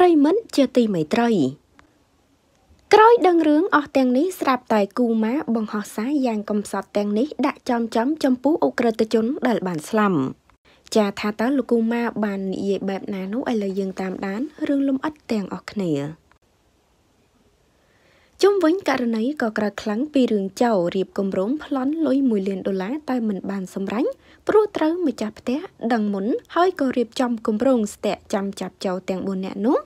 ប្រិមិត្តជាទីមេត្រី ក្រោយដឹងរឿងអស់ទាំងនេះស្រាប់តែគូម៉ាបង្ហោះសារយ៉ាងកំសត់ទាំងនេះ ដាក់ចំចំចំពោះអ ுக ្រិតជនដែលបានស្លាប់ចាថាតើលោកគូម៉ាបាននិយាយបែបណានោះឥឡូវយើងតាមដានរឿងលំអិតទាំងអស់គ្នាជុំវិញករណីក៏ក្រៅខ្លាំងពីរឿងចៅរៀបគម្រោងប្លន់លុយ1លានដុល្លារតែមិនបានសម្រេចព្រោះត្រូវម្ចាស់ផ្ទះដឹងមុនហើយក៏រៀបចំគម្រោងស្ទាក់ចាំចាប់ចៅទាំង4នាក់នោះ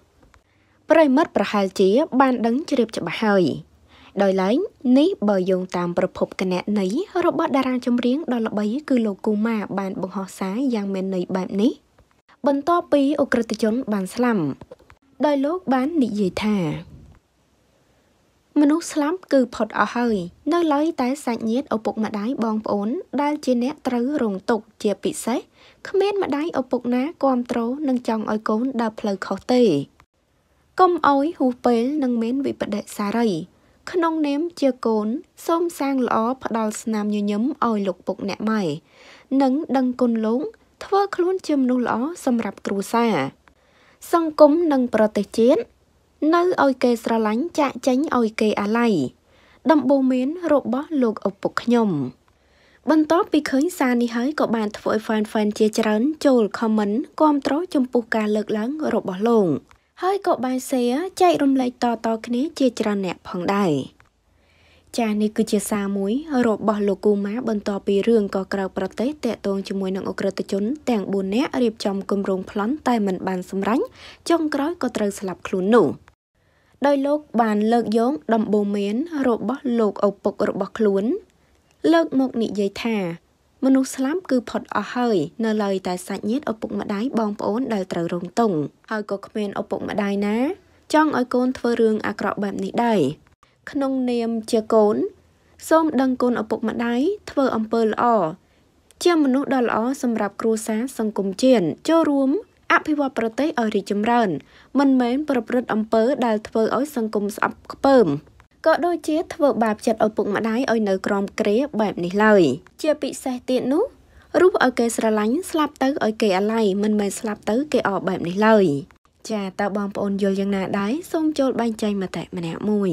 ប្រិមិត្តប្រហែលជា បានដឹងជ្រាបច្បាស់ហើយដោយឡែកនេះបើយោងតាមប្រភពគណនីរបស់តារាចម្រៀងដ៏ល្បីគឺលោកគូម៉ាបានបង្ហោះសារយ៉ាងមានន័យបែបនេះ បន្ទាប់ពីអ ுக ្រិតជនបានស្លាប់ដោយលោកបាននិយាយថាមនុស្សស្លាប់គឺផុតអស់ហើយនៅឡើយតែសាច់ញាតិឪពុកម្ដាយបងប្អូនដែលជាអ្នកត្រូវរងទុក្ខជាពិសេសគ្មានម្ដាយឪពុកណាគ្រប់គ្រងនិងចង់ឲ្យកូនដើរផ្លូវខុសទេកុំអោយហ៊ូពេលនឹងមានវិបដិសារី ក្នុងនាមជាកូនសូមសាងល្អផ្ដល់ស្នាមញញឹមឲ្យលោកពុកអ្នកម៉ែនិង ដឹងគុណលោកធ្វើខ្លួនជាមនុស្សល្អសម្រាប់គ្រួសារសង្គមនិងប្រទេសជាតិនៅឲ្យគេស្រឡាញ់ចាក់ចែងឲ្យគេអាល័យដំបូងមាន របស់លោកឪពុកខ្ញុំ បន្ទាប់ពីឃើញសារនេះហើយក៏បានធ្វើឲ្យ fan fan ជាច្រើន ចូល comment គាំទ្រចំពោះការលើកឡើង របស់លោកហើយក៏បាន share ចែករំលែកតត គ្នាជាច្រើនអ្នកផងដែរចានេះគឺជាសារមួយ របស់លោកគូម៉ាបន្ទាប់ពីរឿងក៏ក្រៅប្រទេសតាក់ទងជាមួយនឹងអ ுக ្រិតជនទាំង4នាក់រៀបចំគម្រោងប្លន់តែមិនបានសម្រេចចុងក្រោយក៏ត្រូវស្លាប់ខ្លួននោះ។ដោយលោកបានលើកយកដំបូន្មានរបស់លោកឪពុករបស់ខ្លួនលើកមកនិយាយថាមនុស្សស្លាប់គឺផុតអស់ហើយនៅឡើយតែសាច់ញាតិឪពុកម្ដាយបងប្អូនដែលត្រូវរងទុក្ខហើយក៏គ្មានឪពុកម្ដាយណា ចង់ឲ្យកូនធ្វើរឿងអាក្រក់បែបនេះដែរក្នុងនាមជាកូន សូមដឹងកូនឪពុកម្ដាយធ្វើអំពើល្អជាមនុស្សដ៏ល្អសម្រាប់គ្រួសារសង្គមជាតិចូលរួមភិវឌ្ឍប្រទេសឲ្យរីកចម្រើន មិនមែនប្រព្រឹត្តអំពើដែលធ្វើឲ្យសង្គមស្អប់ខ្ពើមក៏ដូចជាធ្វើបាបចិត្តឪពុកម្ដាយឲ្យនៅក្រោមគ្រាបែបនេះឡើយ ជាពិសេសទៀតនោះរੂបឲ្យគេស្រឡាញ់ស្លាប់ទៅឲ្យគេអាល័យមិនមែនស្លាប់ទៅគេអបបែបនេះឡើយចាតើបងប្អូនយល់យ៉ាងណាដែរសូមចូលបែងចែកមតិម្នាក់មួយ